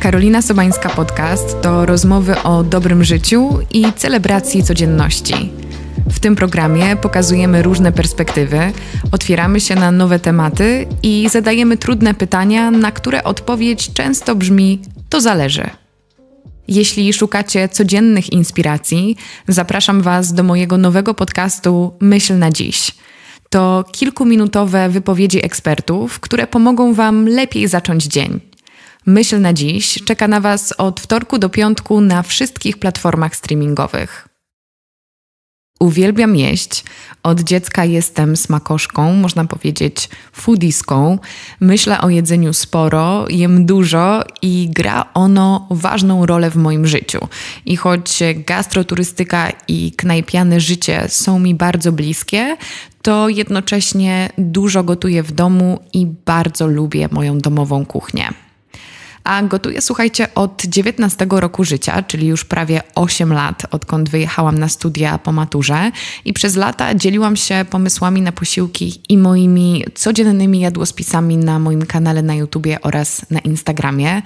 Karolina Sobańska Podcast to rozmowy o dobrym życiu i celebracji codzienności. W tym programie pokazujemy różne perspektywy, otwieramy się na nowe tematy i zadajemy trudne pytania, na które odpowiedź często brzmi: to zależy. Jeśli szukacie codziennych inspiracji, zapraszam Was do mojego nowego podcastu Myśl na dziś. To kilkuminutowe wypowiedzi ekspertów, które pomogą Wam lepiej zacząć dzień. Myśl na dziś czeka na Was od wtorku do piątku na wszystkich platformach streamingowych. Uwielbiam jeść. Od dziecka jestem smakoszką, można powiedzieć foodiską. Myślę o jedzeniu sporo, jem dużo i gra ono ważną rolę w moim życiu. I choć gastroturystyka i knajpiane życie są mi bardzo bliskie, to jednocześnie dużo gotuję w domu i bardzo lubię moją domową kuchnię a gotuję, słuchajcie, od 19 roku życia, czyli już prawie 8 lat, odkąd wyjechałam na studia po maturze i przez lata dzieliłam się pomysłami na posiłki i moimi codziennymi jadłospisami na moim kanale na YouTubie oraz na Instagramie.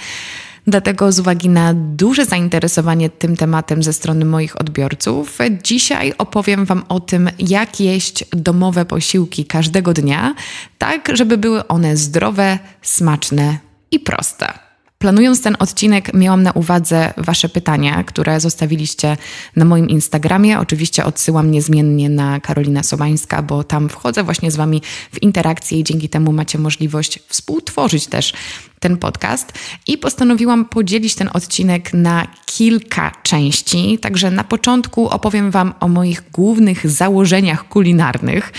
Dlatego z uwagi na duże zainteresowanie tym tematem ze strony moich odbiorców, dzisiaj opowiem Wam o tym, jak jeść domowe posiłki każdego dnia, tak żeby były one zdrowe, smaczne i proste. Planując ten odcinek, miałam na uwadze Wasze pytania, które zostawiliście na moim Instagramie. Oczywiście odsyłam niezmiennie na Karolina Sobańska, bo tam wchodzę właśnie z Wami w interakcję i dzięki temu macie możliwość współtworzyć też ten podcast. I postanowiłam podzielić ten odcinek na kilka części. Także na początku opowiem Wam o moich głównych założeniach kulinarnych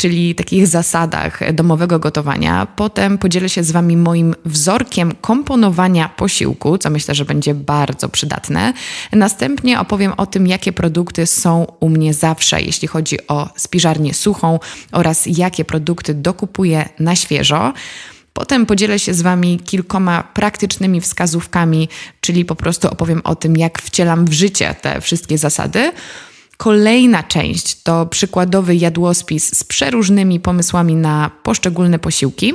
czyli takich zasadach domowego gotowania. Potem podzielę się z Wami moim wzorkiem komponowania posiłku, co myślę, że będzie bardzo przydatne. Następnie opowiem o tym, jakie produkty są u mnie zawsze, jeśli chodzi o spiżarnię suchą oraz jakie produkty dokupuję na świeżo. Potem podzielę się z Wami kilkoma praktycznymi wskazówkami, czyli po prostu opowiem o tym, jak wcielam w życie te wszystkie zasady. Kolejna część to przykładowy jadłospis z przeróżnymi pomysłami na poszczególne posiłki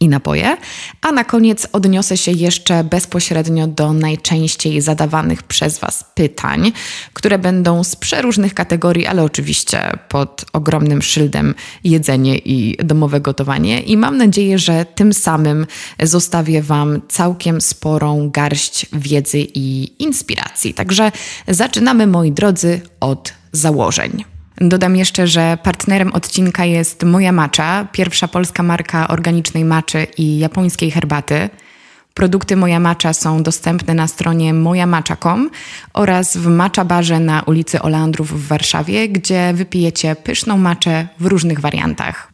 i napoje. A na koniec odniosę się jeszcze bezpośrednio do najczęściej zadawanych przez Was pytań, które będą z przeróżnych kategorii, ale oczywiście pod ogromnym szyldem jedzenie i domowe gotowanie. I mam nadzieję, że tym samym zostawię Wam całkiem sporą garść wiedzy i inspiracji. Także zaczynamy, moi drodzy, od założeń. Dodam jeszcze, że partnerem odcinka jest Moja Macza, pierwsza polska marka organicznej maczy i japońskiej herbaty. Produkty Moja Macza są dostępne na stronie mojamacza.com oraz w Macza Barze na ulicy Oleandrów w Warszawie, gdzie wypijecie pyszną maczę w różnych wariantach.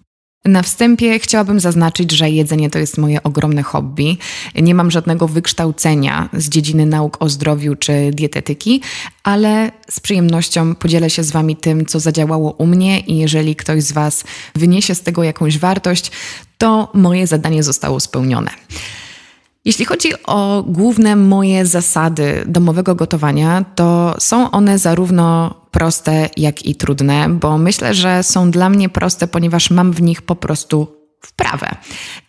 Na wstępie chciałabym zaznaczyć, że jedzenie to jest moje ogromne hobby. Nie mam żadnego wykształcenia z dziedziny nauk o zdrowiu czy dietetyki, ale z przyjemnością podzielę się z Wami tym, co zadziałało u mnie i jeżeli ktoś z Was wyniesie z tego jakąś wartość, to moje zadanie zostało spełnione. Jeśli chodzi o główne moje zasady domowego gotowania, to są one zarówno proste, jak i trudne, bo myślę, że są dla mnie proste, ponieważ mam w nich po prostu w prawe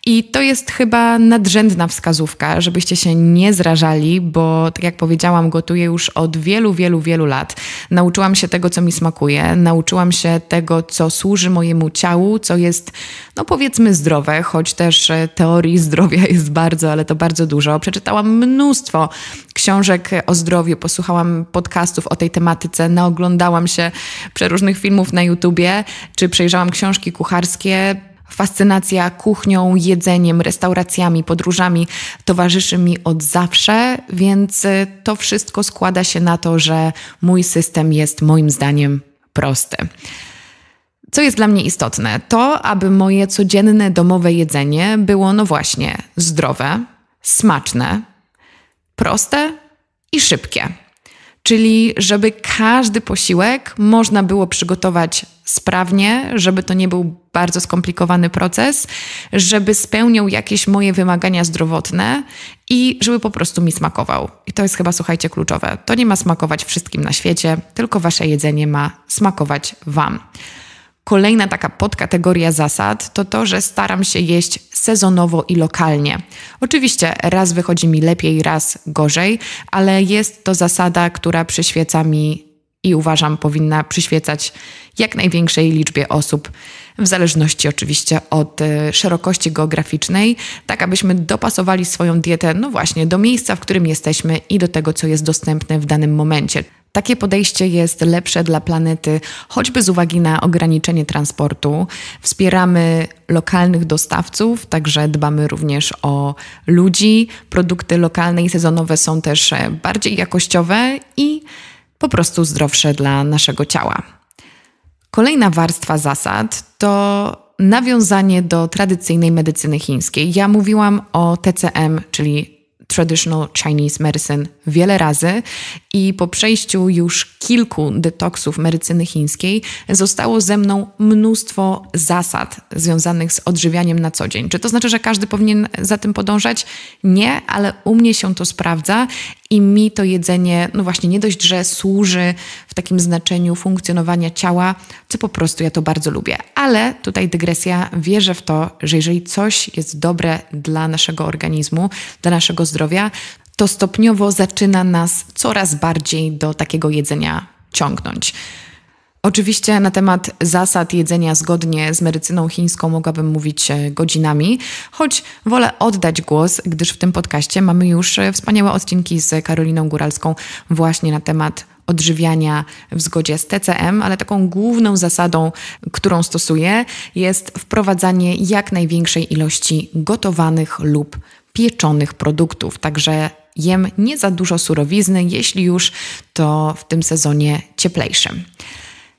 I to jest chyba nadrzędna wskazówka, żebyście się nie zrażali, bo tak jak powiedziałam, gotuję już od wielu, wielu, wielu lat. Nauczyłam się tego, co mi smakuje, nauczyłam się tego, co służy mojemu ciału, co jest, no powiedzmy, zdrowe, choć też e, teorii zdrowia jest bardzo, ale to bardzo dużo. Przeczytałam mnóstwo książek o zdrowiu, posłuchałam podcastów o tej tematyce, naoglądałam się przeróżnych filmów na YouTubie, czy przejrzałam książki kucharskie Fascynacja kuchnią, jedzeniem, restauracjami, podróżami towarzyszy mi od zawsze, więc y, to wszystko składa się na to, że mój system jest moim zdaniem prosty. Co jest dla mnie istotne, to aby moje codzienne domowe jedzenie było, no właśnie, zdrowe, smaczne, proste i szybkie czyli żeby każdy posiłek można było przygotować sprawnie, żeby to nie był bardzo skomplikowany proces, żeby spełniał jakieś moje wymagania zdrowotne i żeby po prostu mi smakował. I to jest chyba, słuchajcie, kluczowe. To nie ma smakować wszystkim na świecie, tylko wasze jedzenie ma smakować wam. Kolejna taka podkategoria zasad to to, że staram się jeść sezonowo i lokalnie. Oczywiście raz wychodzi mi lepiej, raz gorzej, ale jest to zasada, która przyświeca mi i uważam powinna przyświecać jak największej liczbie osób, w zależności oczywiście od e, szerokości geograficznej, tak abyśmy dopasowali swoją dietę, no właśnie, do miejsca, w którym jesteśmy i do tego, co jest dostępne w danym momencie. Takie podejście jest lepsze dla planety, choćby z uwagi na ograniczenie transportu. Wspieramy lokalnych dostawców, także dbamy również o ludzi. Produkty lokalne i sezonowe są też e, bardziej jakościowe i po prostu zdrowsze dla naszego ciała. Kolejna warstwa zasad to nawiązanie do tradycyjnej medycyny chińskiej. Ja mówiłam o TCM, czyli Traditional Chinese Medicine wiele razy i po przejściu już kilku detoksów medycyny chińskiej zostało ze mną mnóstwo zasad związanych z odżywianiem na co dzień. Czy to znaczy, że każdy powinien za tym podążać? Nie, ale u mnie się to sprawdza i mi to jedzenie, no właśnie, nie dość, że służy takim znaczeniu funkcjonowania ciała, co po prostu ja to bardzo lubię. Ale tutaj dygresja, wierzę w to, że jeżeli coś jest dobre dla naszego organizmu, dla naszego zdrowia, to stopniowo zaczyna nas coraz bardziej do takiego jedzenia ciągnąć. Oczywiście na temat zasad jedzenia zgodnie z medycyną chińską mogłabym mówić e, godzinami, choć wolę oddać głos, gdyż w tym podcaście mamy już e, wspaniałe odcinki z Karoliną Góralską właśnie na temat odżywiania w zgodzie z TCM, ale taką główną zasadą, którą stosuję, jest wprowadzanie jak największej ilości gotowanych lub pieczonych produktów. Także jem nie za dużo surowizny, jeśli już, to w tym sezonie cieplejszym.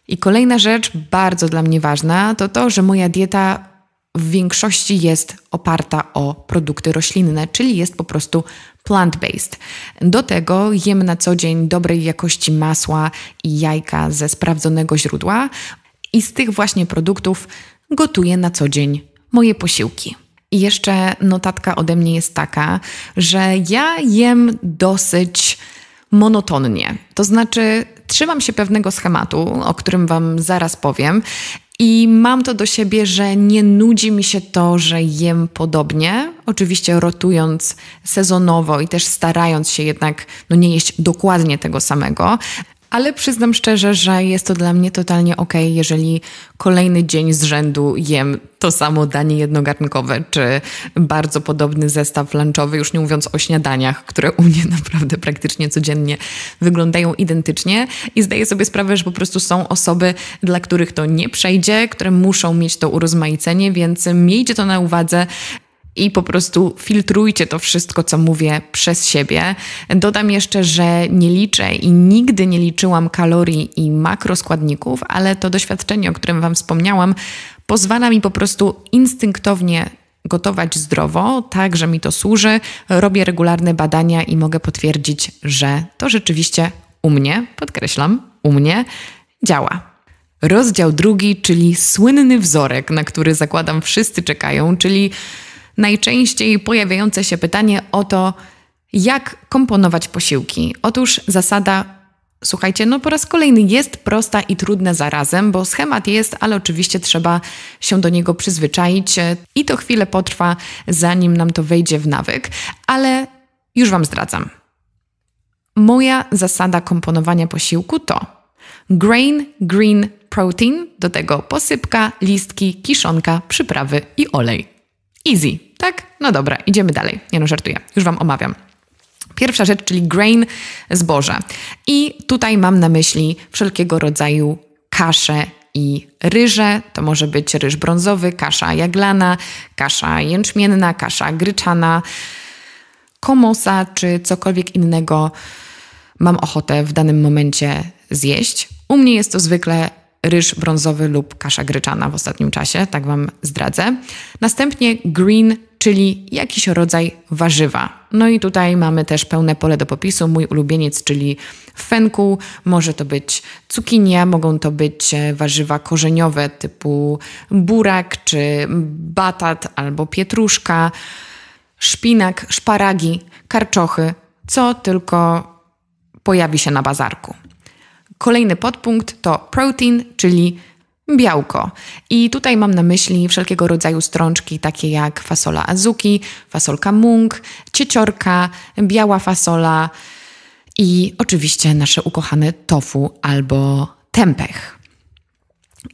I kolejna rzecz, bardzo dla mnie ważna, to to, że moja dieta w większości jest oparta o produkty roślinne, czyli jest po prostu plant-based. Do tego jem na co dzień dobrej jakości masła i jajka ze sprawdzonego źródła i z tych właśnie produktów gotuję na co dzień moje posiłki. I jeszcze notatka ode mnie jest taka, że ja jem dosyć monotonnie. To znaczy, trzymam się pewnego schematu, o którym Wam zaraz powiem, i mam to do siebie, że nie nudzi mi się to, że jem podobnie, oczywiście rotując sezonowo i też starając się jednak no, nie jeść dokładnie tego samego, ale przyznam szczerze, że jest to dla mnie totalnie ok, jeżeli kolejny dzień z rzędu jem to samo danie jednogarnkowe, czy bardzo podobny zestaw lunchowy, już nie mówiąc o śniadaniach, które u mnie naprawdę praktycznie codziennie wyglądają identycznie. I zdaję sobie sprawę, że po prostu są osoby, dla których to nie przejdzie, które muszą mieć to urozmaicenie, więc miejcie to na uwadze i po prostu filtrujcie to wszystko, co mówię przez siebie. Dodam jeszcze, że nie liczę i nigdy nie liczyłam kalorii i makroskładników, ale to doświadczenie, o którym Wam wspomniałam, pozwala mi po prostu instynktownie gotować zdrowo, tak, że mi to służy. Robię regularne badania i mogę potwierdzić, że to rzeczywiście u mnie, podkreślam, u mnie działa. Rozdział drugi, czyli słynny wzorek, na który zakładam wszyscy czekają, czyli najczęściej pojawiające się pytanie o to, jak komponować posiłki. Otóż zasada, słuchajcie, no po raz kolejny jest prosta i trudna zarazem, bo schemat jest, ale oczywiście trzeba się do niego przyzwyczaić i to chwilę potrwa, zanim nam to wejdzie w nawyk, ale już Wam zdradzam. Moja zasada komponowania posiłku to grain, green, protein, do tego posypka, listki, kiszonka, przyprawy i olej. Easy, tak? No dobra, idziemy dalej. Nie no, żartuję, już Wam omawiam. Pierwsza rzecz, czyli grain, zboże. I tutaj mam na myśli wszelkiego rodzaju kasze i ryże. To może być ryż brązowy, kasza jaglana, kasza jęczmienna, kasza gryczana, komosa czy cokolwiek innego mam ochotę w danym momencie zjeść. U mnie jest to zwykle ryż brązowy lub kasza gryczana w ostatnim czasie, tak Wam zdradzę. Następnie green, czyli jakiś rodzaj warzywa. No i tutaj mamy też pełne pole do popisu. Mój ulubieniec, czyli fenkuł, może to być cukinia, mogą to być e, warzywa korzeniowe typu burak czy batat albo pietruszka, szpinak, szparagi, karczochy, co tylko pojawi się na bazarku. Kolejny podpunkt to protein, czyli białko. I tutaj mam na myśli wszelkiego rodzaju strączki, takie jak fasola azuki, fasolka mung, cieciorka, biała fasola i oczywiście nasze ukochane tofu albo tempeh.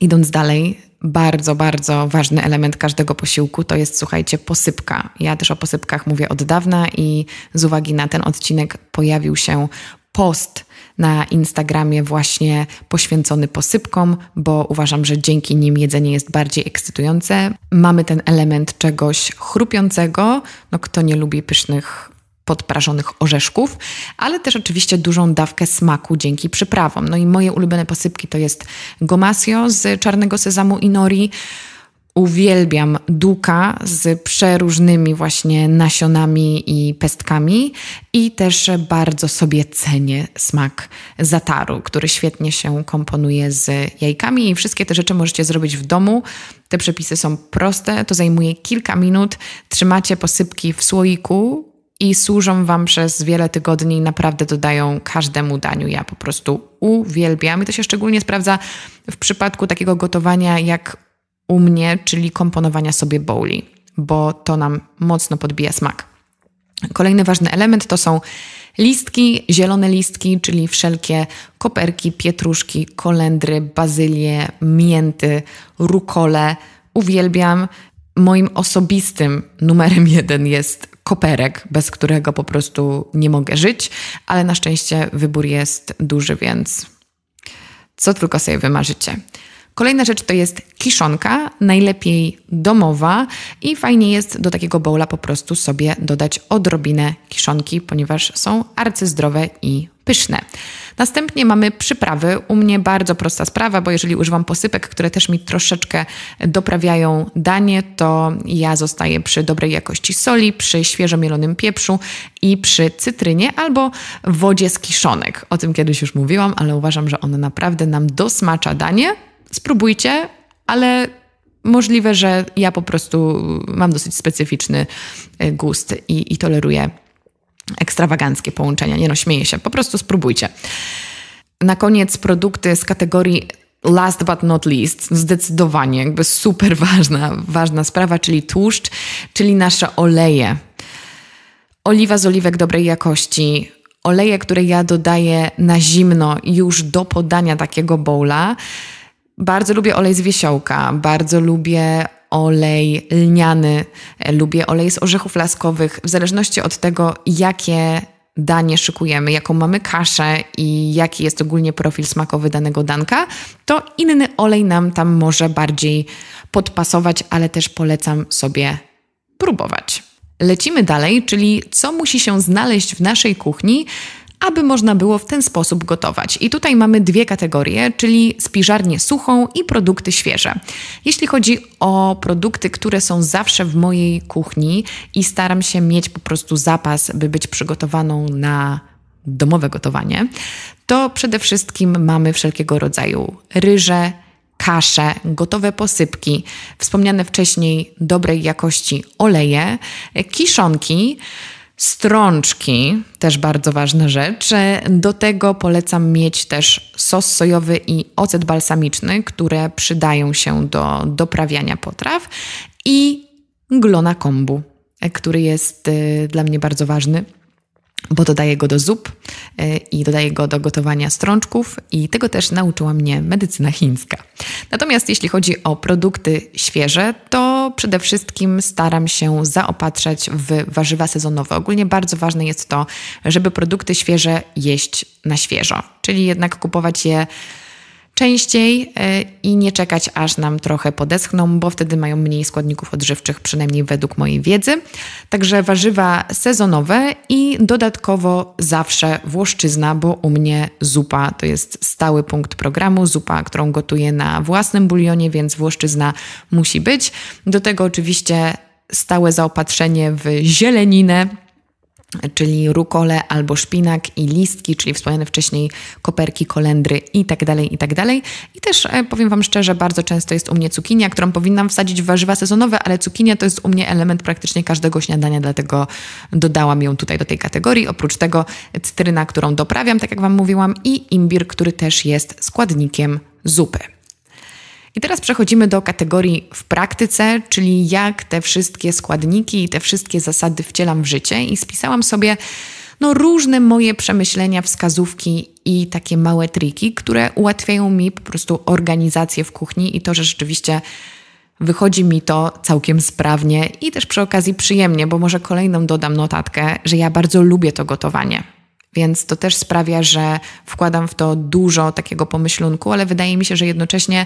Idąc dalej, bardzo, bardzo ważny element każdego posiłku to jest, słuchajcie, posypka. Ja też o posypkach mówię od dawna i z uwagi na ten odcinek pojawił się post na Instagramie właśnie poświęcony posypkom, bo uważam, że dzięki nim jedzenie jest bardziej ekscytujące. Mamy ten element czegoś chrupiącego, no kto nie lubi pysznych podprażonych orzeszków, ale też oczywiście dużą dawkę smaku dzięki przyprawom. No i moje ulubione posypki to jest gomasio z czarnego sezamu i nori, uwielbiam duka z przeróżnymi właśnie nasionami i pestkami i też bardzo sobie cenię smak zataru, który świetnie się komponuje z jajkami i wszystkie te rzeczy możecie zrobić w domu. Te przepisy są proste, to zajmuje kilka minut. Trzymacie posypki w słoiku i służą Wam przez wiele tygodni naprawdę dodają każdemu daniu. Ja po prostu uwielbiam i to się szczególnie sprawdza w przypadku takiego gotowania jak u mnie, czyli komponowania sobie bowli, bo to nam mocno podbija smak. Kolejny ważny element to są listki, zielone listki, czyli wszelkie koperki, pietruszki, kolendry, bazylie, mięty, rukole. Uwielbiam. Moim osobistym numerem jeden jest koperek, bez którego po prostu nie mogę żyć, ale na szczęście wybór jest duży, więc co tylko sobie wymarzycie. Kolejna rzecz to jest kiszonka, najlepiej domowa i fajnie jest do takiego bowla po prostu sobie dodać odrobinę kiszonki, ponieważ są arcyzdrowe i pyszne. Następnie mamy przyprawy. U mnie bardzo prosta sprawa, bo jeżeli używam posypek, które też mi troszeczkę doprawiają danie, to ja zostaję przy dobrej jakości soli, przy świeżo mielonym pieprzu i przy cytrynie albo wodzie z kiszonek. O tym kiedyś już mówiłam, ale uważam, że one naprawdę nam dosmacza danie spróbujcie, ale możliwe, że ja po prostu mam dosyć specyficzny y, gust i, i toleruję ekstrawaganckie połączenia. Nie no, śmieję się, po prostu spróbujcie. Na koniec produkty z kategorii last but not least, zdecydowanie jakby super ważna, ważna sprawa, czyli tłuszcz, czyli nasze oleje. Oliwa z oliwek dobrej jakości, oleje, które ja dodaję na zimno już do podania takiego bowla. Bardzo lubię olej z wiesiołka, bardzo lubię olej lniany, lubię olej z orzechów laskowych, w zależności od tego, jakie danie szykujemy, jaką mamy kaszę i jaki jest ogólnie profil smakowy danego danka, to inny olej nam tam może bardziej podpasować, ale też polecam sobie próbować. Lecimy dalej, czyli co musi się znaleźć w naszej kuchni, aby można było w ten sposób gotować. I tutaj mamy dwie kategorie, czyli spiżarnię suchą i produkty świeże. Jeśli chodzi o produkty, które są zawsze w mojej kuchni i staram się mieć po prostu zapas, by być przygotowaną na domowe gotowanie, to przede wszystkim mamy wszelkiego rodzaju ryże, kasze, gotowe posypki, wspomniane wcześniej dobrej jakości oleje, kiszonki, strączki, też bardzo ważna rzecz. Do tego polecam mieć też sos sojowy i ocet balsamiczny, które przydają się do doprawiania potraw i glona kombu, e, który jest y, dla mnie bardzo ważny bo dodaję go do zup e, i dodaję go do gotowania strączków i tego też nauczyła mnie medycyna chińska. Natomiast jeśli chodzi o produkty świeże, to przede wszystkim staram się zaopatrzać w warzywa sezonowe. Ogólnie bardzo ważne jest to, żeby produkty świeże jeść na świeżo, czyli jednak kupować je częściej e, i nie czekać, aż nam trochę podeschną, bo wtedy mają mniej składników odżywczych, przynajmniej według mojej wiedzy. Także warzywa sezonowe i dodatkowo zawsze włoszczyzna, bo u mnie zupa to jest stały punkt programu, zupa, którą gotuję na własnym bulionie, więc włoszczyzna musi być. Do tego oczywiście stałe zaopatrzenie w zieleninę czyli rukole albo szpinak i listki, czyli wspomniane wcześniej koperki, kolendry i tak dalej, i tak dalej. I też e, powiem Wam szczerze, bardzo często jest u mnie cukinia, którą powinnam wsadzić w warzywa sezonowe, ale cukinia to jest u mnie element praktycznie każdego śniadania, dlatego dodałam ją tutaj do tej kategorii. Oprócz tego cytryna, którą doprawiam, tak jak Wam mówiłam, i imbir, który też jest składnikiem zupy. I teraz przechodzimy do kategorii w praktyce, czyli jak te wszystkie składniki i te wszystkie zasady wcielam w życie i spisałam sobie no, różne moje przemyślenia, wskazówki i takie małe triki, które ułatwiają mi po prostu organizację w kuchni i to, że rzeczywiście wychodzi mi to całkiem sprawnie i też przy okazji przyjemnie, bo może kolejną dodam notatkę, że ja bardzo lubię to gotowanie. Więc to też sprawia, że wkładam w to dużo takiego pomyślunku, ale wydaje mi się, że jednocześnie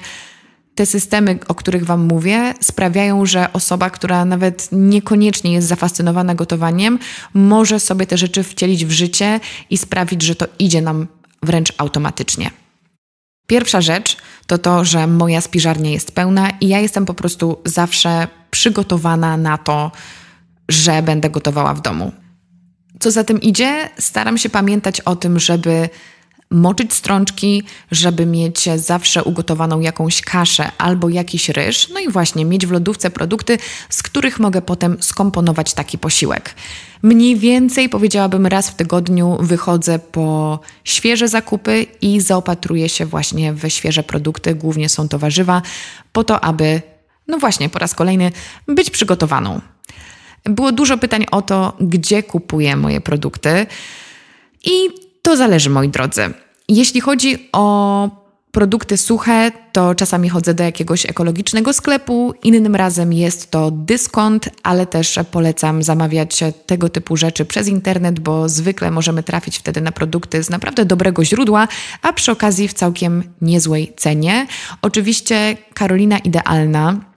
te systemy, o których Wam mówię, sprawiają, że osoba, która nawet niekoniecznie jest zafascynowana gotowaniem, może sobie te rzeczy wcielić w życie i sprawić, że to idzie nam wręcz automatycznie. Pierwsza rzecz to to, że moja spiżarnia jest pełna i ja jestem po prostu zawsze przygotowana na to, że będę gotowała w domu. Co za tym idzie, staram się pamiętać o tym, żeby moczyć strączki, żeby mieć zawsze ugotowaną jakąś kaszę albo jakiś ryż, no i właśnie mieć w lodówce produkty, z których mogę potem skomponować taki posiłek. Mniej więcej powiedziałabym raz w tygodniu wychodzę po świeże zakupy i zaopatruję się właśnie w świeże produkty, głównie są to warzywa, po to, aby, no właśnie, po raz kolejny być przygotowaną. Było dużo pytań o to, gdzie kupuję moje produkty. I to zależy, moi drodzy. Jeśli chodzi o produkty suche, to czasami chodzę do jakiegoś ekologicznego sklepu, innym razem jest to dyskont, ale też polecam zamawiać tego typu rzeczy przez internet, bo zwykle możemy trafić wtedy na produkty z naprawdę dobrego źródła, a przy okazji w całkiem niezłej cenie. Oczywiście Karolina Idealna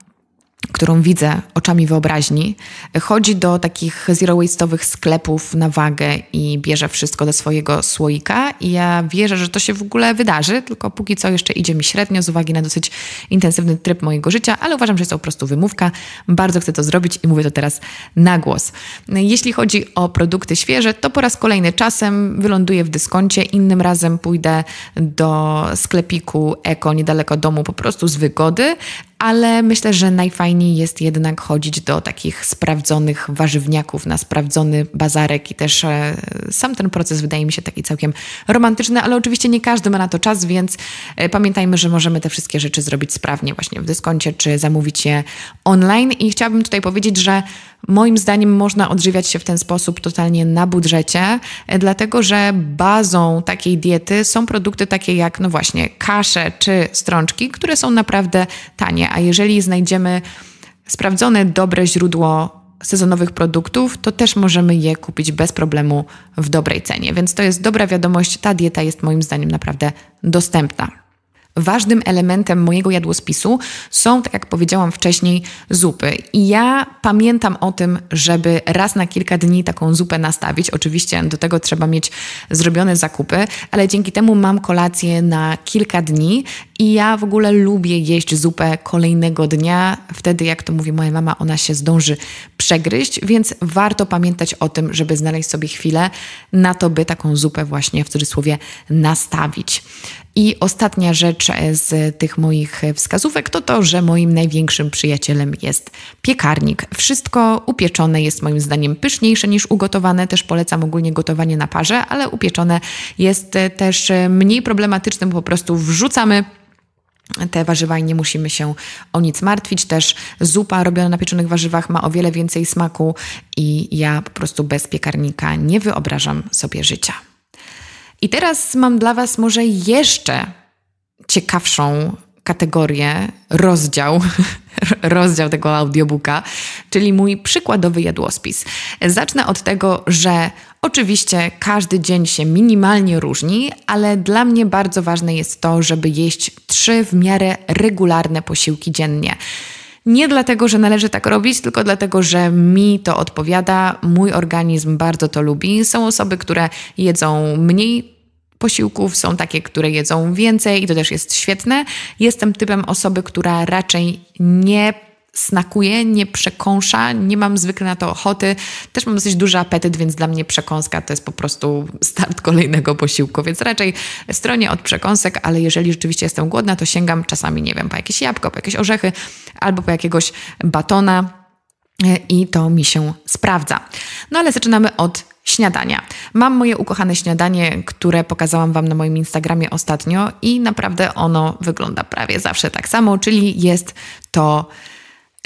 którą widzę oczami wyobraźni, chodzi do takich zero-waste'owych sklepów na wagę i bierze wszystko do swojego słoika i ja wierzę, że to się w ogóle wydarzy, tylko póki co jeszcze idzie mi średnio z uwagi na dosyć intensywny tryb mojego życia, ale uważam, że jest to po prostu wymówka. Bardzo chcę to zrobić i mówię to teraz na głos. Jeśli chodzi o produkty świeże, to po raz kolejny czasem wyląduję w dyskoncie, innym razem pójdę do sklepiku eko niedaleko domu po prostu z wygody, ale myślę, że najfajniej jest jednak chodzić do takich sprawdzonych warzywniaków, na sprawdzony bazarek i też e, sam ten proces wydaje mi się taki całkiem romantyczny, ale oczywiście nie każdy ma na to czas, więc e, pamiętajmy, że możemy te wszystkie rzeczy zrobić sprawnie właśnie w dyskoncie, czy zamówić je online i chciałabym tutaj powiedzieć, że Moim zdaniem można odżywiać się w ten sposób totalnie na budżecie, e, dlatego że bazą takiej diety są produkty takie jak, no właśnie, kasze czy strączki, które są naprawdę tanie. A jeżeli znajdziemy sprawdzone, dobre źródło sezonowych produktów, to też możemy je kupić bez problemu w dobrej cenie. Więc to jest dobra wiadomość. Ta dieta jest moim zdaniem naprawdę dostępna. Ważnym elementem mojego jadłospisu są, tak jak powiedziałam wcześniej, zupy. I ja pamiętam o tym, żeby raz na kilka dni taką zupę nastawić. Oczywiście do tego trzeba mieć zrobione zakupy, ale dzięki temu mam kolację na kilka dni i ja w ogóle lubię jeść zupę kolejnego dnia. Wtedy, jak to mówi moja mama, ona się zdąży przegryźć, więc warto pamiętać o tym, żeby znaleźć sobie chwilę na to, by taką zupę właśnie w cudzysłowie nastawić. I ostatnia rzecz e, z tych moich e, wskazówek to to, że moim największym przyjacielem jest piekarnik. Wszystko upieczone jest moim zdaniem pyszniejsze niż ugotowane. Też polecam ogólnie gotowanie na parze, ale upieczone jest e, też mniej problematyczne, bo po prostu wrzucamy te warzywa i nie musimy się o nic martwić. Też zupa robiona na pieczonych warzywach ma o wiele więcej smaku i ja po prostu bez piekarnika nie wyobrażam sobie życia. I teraz mam dla Was może jeszcze ciekawszą kategorię, rozdział, rozdział tego audiobooka, czyli mój przykładowy jadłospis. Zacznę od tego, że oczywiście każdy dzień się minimalnie różni, ale dla mnie bardzo ważne jest to, żeby jeść trzy w miarę regularne posiłki dziennie. Nie dlatego, że należy tak robić, tylko dlatego, że mi to odpowiada, mój organizm bardzo to lubi. Są osoby, które jedzą mniej posiłków, są takie, które jedzą więcej i to też jest świetne. Jestem typem osoby, która raczej nie snakuje, nie przekąsza, nie mam zwykle na to ochoty. Też mam dosyć duży apetyt, więc dla mnie przekąska to jest po prostu start kolejnego posiłku, więc raczej stronie od przekąsek, ale jeżeli rzeczywiście jestem głodna, to sięgam czasami, nie wiem, po jakieś jabłko, po jakieś orzechy albo po jakiegoś batona e, i to mi się sprawdza. No ale zaczynamy od Śniadania. Mam moje ukochane śniadanie, które pokazałam Wam na moim Instagramie ostatnio i naprawdę ono wygląda prawie zawsze tak samo, czyli jest to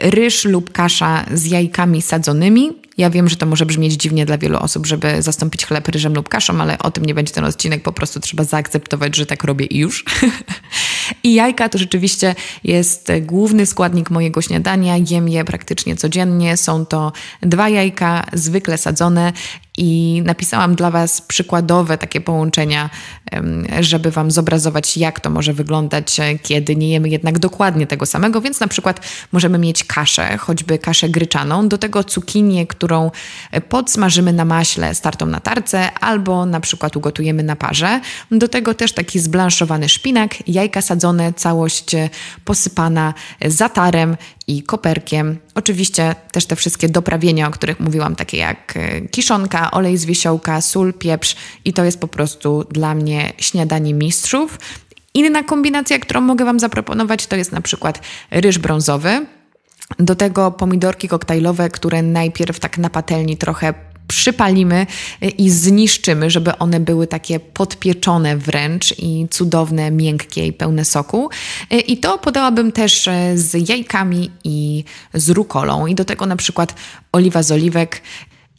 ryż lub kasza z jajkami sadzonymi, ja wiem, że to może brzmieć dziwnie dla wielu osób, żeby zastąpić chleb ryżem lub kaszą, ale o tym nie będzie ten odcinek. Po prostu trzeba zaakceptować, że tak robię i już. I jajka to rzeczywiście jest główny składnik mojego śniadania. Jem je praktycznie codziennie. Są to dwa jajka, zwykle sadzone i napisałam dla Was przykładowe takie połączenia, żeby Wam zobrazować, jak to może wyglądać, e, kiedy nie jemy jednak dokładnie tego samego. Więc na przykład możemy mieć kaszę, choćby kaszę gryczaną, do tego cukinię, która którą podsmażymy na maśle startą na tarce albo na przykład ugotujemy na parze. Do tego też taki zblanszowany szpinak, jajka sadzone, całość posypana zatarem i koperkiem. Oczywiście też te wszystkie doprawienia, o których mówiłam, takie jak kiszonka, olej z wisiołka, sól, pieprz i to jest po prostu dla mnie śniadanie mistrzów. Inna kombinacja, którą mogę Wam zaproponować, to jest na przykład ryż brązowy. Do tego pomidorki koktajlowe, które najpierw tak na patelni trochę przypalimy i zniszczymy, żeby one były takie podpieczone wręcz i cudowne, miękkie i pełne soku. I to podałabym też e, z jajkami i z rukolą. I do tego na przykład oliwa z oliwek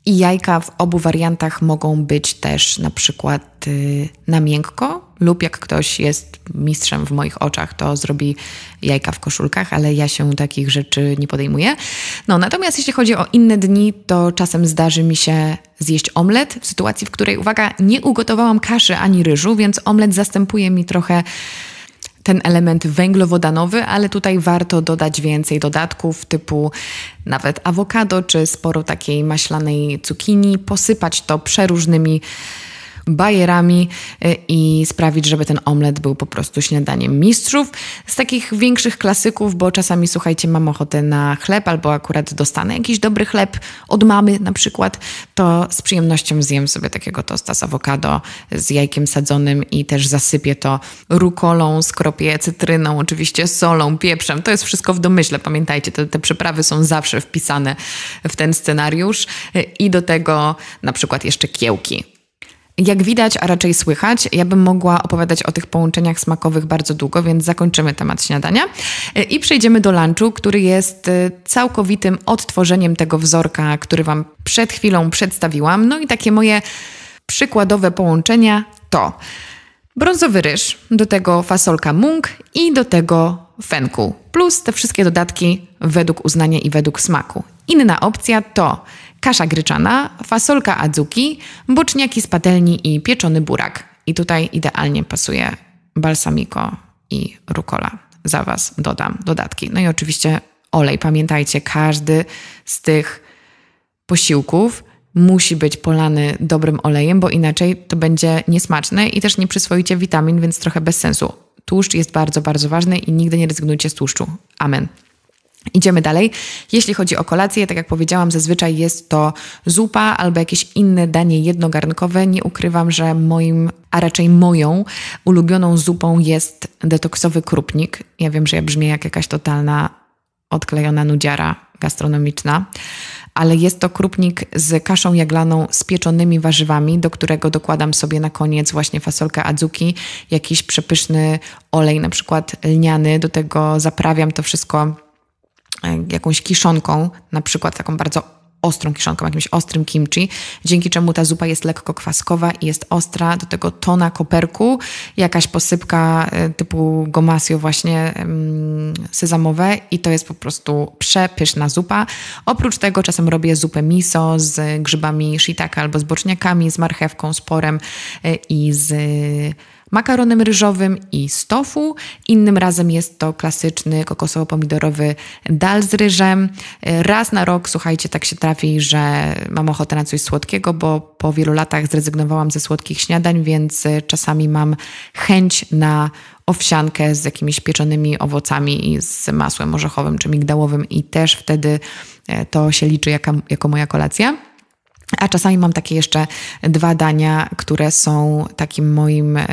i jajka w obu wariantach mogą być też na przykład y, na miękko, lub jak ktoś jest mistrzem w moich oczach, to zrobi jajka w koszulkach, ale ja się takich rzeczy nie podejmuję. No, natomiast jeśli chodzi o inne dni, to czasem zdarzy mi się zjeść omlet w sytuacji, w której, uwaga, nie ugotowałam kaszy ani ryżu, więc omlet zastępuje mi trochę ten element węglowodanowy, ale tutaj warto dodać więcej dodatków typu nawet awokado czy sporo takiej maślanej cukinii, posypać to przeróżnymi bajerami y, i sprawić, żeby ten omlet był po prostu śniadaniem mistrzów. Z takich większych klasyków, bo czasami słuchajcie, mam ochotę na chleb albo akurat dostanę jakiś dobry chleb od mamy na przykład, to z przyjemnością zjem sobie takiego tosta z awokado z jajkiem sadzonym i też zasypię to rukolą, skropię cytryną, oczywiście solą, pieprzem. To jest wszystko w domyśle, pamiętajcie, te, te przyprawy są zawsze wpisane w ten scenariusz y, i do tego na przykład jeszcze kiełki jak widać, a raczej słychać, ja bym mogła opowiadać o tych połączeniach smakowych bardzo długo, więc zakończymy temat śniadania e, i przejdziemy do lunchu, który jest e, całkowitym odtworzeniem tego wzorka, który Wam przed chwilą przedstawiłam. No i takie moje przykładowe połączenia to brązowy ryż, do tego fasolka mung i do tego fenku, plus te wszystkie dodatki według uznania i według smaku. Inna opcja to kasza gryczana, fasolka adzuki, boczniaki z patelni i pieczony burak. I tutaj idealnie pasuje balsamiko i rukola. Za Was dodam dodatki. No i oczywiście olej. Pamiętajcie, każdy z tych posiłków musi być polany dobrym olejem, bo inaczej to będzie niesmaczne i też nie przyswoicie witamin, więc trochę bez sensu. Tłuszcz jest bardzo, bardzo ważny i nigdy nie rezygnujcie z tłuszczu. Amen. Idziemy dalej. Jeśli chodzi o kolację, tak jak powiedziałam, zazwyczaj jest to zupa albo jakieś inne danie jednogarnkowe. Nie ukrywam, że moim, a raczej moją ulubioną zupą jest detoksowy krupnik. Ja wiem, że ja brzmię jak jakaś totalna odklejona nudziara gastronomiczna, ale jest to krupnik z kaszą jaglaną z pieczonymi warzywami, do którego dokładam sobie na koniec właśnie fasolkę adzuki, jakiś przepyszny olej, na przykład lniany, do tego zaprawiam to wszystko E, jakąś kiszonką, na przykład taką bardzo ostrą kiszonką, jakimś ostrym kimchi, dzięki czemu ta zupa jest lekko kwaskowa i jest ostra, do tego tona koperku, jakaś posypka e, typu gomasio właśnie sezamowe i to jest po prostu przepyszna zupa. Oprócz tego czasem robię zupę miso z grzybami shiitake albo z boczniakami, z marchewką, z porem e, i z makaronem ryżowym i z tofu. Innym razem jest to klasyczny kokosowo-pomidorowy dal z ryżem. E, raz na rok, słuchajcie, tak się trafi, że mam ochotę na coś słodkiego, bo po wielu latach zrezygnowałam ze słodkich śniadań, więc e, czasami mam chęć na owsiankę z jakimiś pieczonymi owocami i z masłem orzechowym czy migdałowym i też wtedy e, to się liczy jaka, jako moja kolacja. A czasami mam takie jeszcze dwa dania, które są takim moim, e,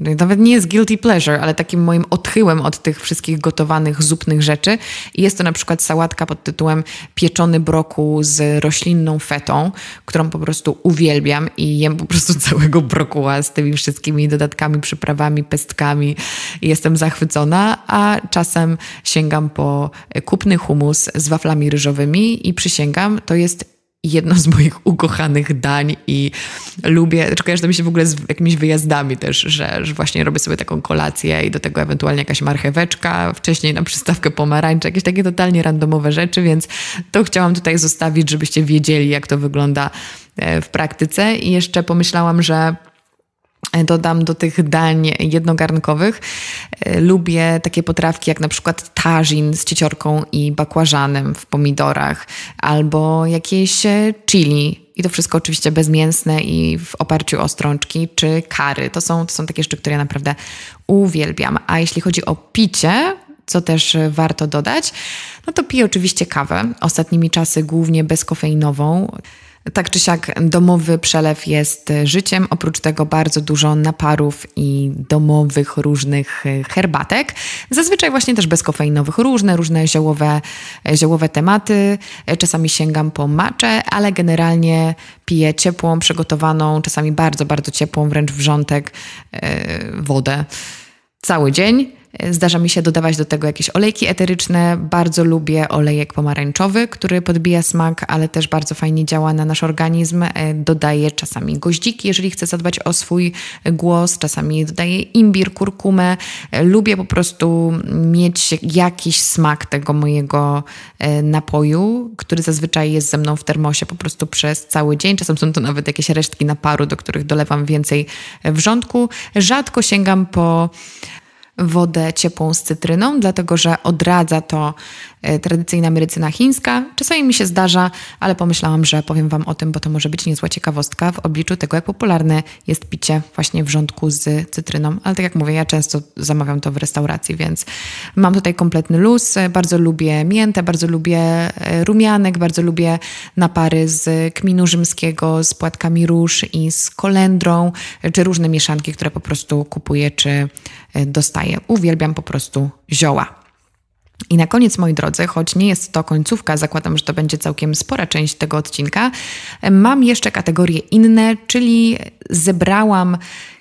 no nawet nie jest guilty pleasure, ale takim moim odchyłem od tych wszystkich gotowanych, zupnych rzeczy. jest to na przykład sałatka pod tytułem pieczony brokuł z roślinną fetą, którą po prostu uwielbiam i jem po prostu całego brokuła z tymi wszystkimi dodatkami, przyprawami, pestkami. Jestem zachwycona, a czasem sięgam po kupny humus z waflami ryżowymi i przysięgam, to jest jedno z moich ukochanych dań i lubię, czy kojarzy mi się w ogóle z jakimiś wyjazdami też, że, że, właśnie robię sobie taką kolację i do tego ewentualnie jakaś marcheweczka, wcześniej na przystawkę pomarańcze, jakieś takie totalnie randomowe rzeczy, więc to chciałam tutaj zostawić, żebyście wiedzieli, jak to wygląda e, w praktyce i jeszcze pomyślałam, że E, dodam do tych dań jednogarnkowych. E, lubię takie potrawki jak na przykład tarzin z cieciorką i bakłażanem w pomidorach, albo jakieś e, chili. I to wszystko oczywiście bezmięsne i w oparciu o strączki czy kary. To są, to są takie rzeczy, które ja naprawdę uwielbiam. A jeśli chodzi o picie, co też warto dodać, no to piję oczywiście kawę. Ostatnimi czasy głównie bezkofeinową. Tak czy siak, domowy przelew jest e, życiem. Oprócz tego bardzo dużo naparów i domowych różnych e, herbatek. Zazwyczaj właśnie też bezkofeinowych, różne, różne ziołowe, e, ziołowe tematy. Czasami sięgam po macze, ale generalnie piję ciepłą, przygotowaną, czasami bardzo, bardzo ciepłą, wręcz wrzątek, wodę cały dzień. Zdarza mi się dodawać do tego jakieś olejki eteryczne. Bardzo lubię olejek pomarańczowy, który podbija smak, ale też bardzo fajnie działa na nasz organizm. E, dodaję czasami goździki, jeżeli chcę zadbać o swój głos. Czasami dodaję imbir, kurkumę. E, lubię po prostu mieć jakiś smak tego mojego e, napoju, który zazwyczaj jest ze mną w termosie po prostu przez cały dzień. Czasem są to nawet jakieś resztki naparu, do których dolewam więcej wrzątku. Rzadko sięgam po wodę ciepłą z cytryną, dlatego że odradza to E, tradycyjna medycyna chińska. Czasami mi się zdarza, ale pomyślałam, że powiem Wam o tym, bo to może być niezła ciekawostka w obliczu tego, jak popularne jest picie właśnie wrzątku z cytryną. Ale tak jak mówię, ja często zamawiam to w restauracji, więc mam tutaj kompletny luz. Bardzo lubię miętę, bardzo lubię e, rumianek, bardzo lubię napary z kminu rzymskiego, z płatkami róż i z kolendrą, czy różne mieszanki, które po prostu kupuję czy e, dostaję. Uwielbiam po prostu zioła. I na koniec, moi drodzy, choć nie jest to końcówka, zakładam, że to będzie całkiem spora część tego odcinka, mam jeszcze kategorie inne, czyli zebrałam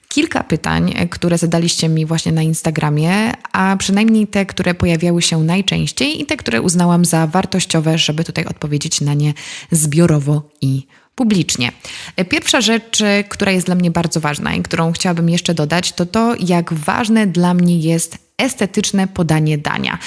kilka pytań, które zadaliście mi właśnie na Instagramie, a przynajmniej te, które pojawiały się najczęściej i te, które uznałam za wartościowe, żeby tutaj odpowiedzieć na nie zbiorowo i publicznie. Pierwsza rzecz, która jest dla mnie bardzo ważna i którą chciałabym jeszcze dodać, to to, jak ważne dla mnie jest estetyczne podanie dania.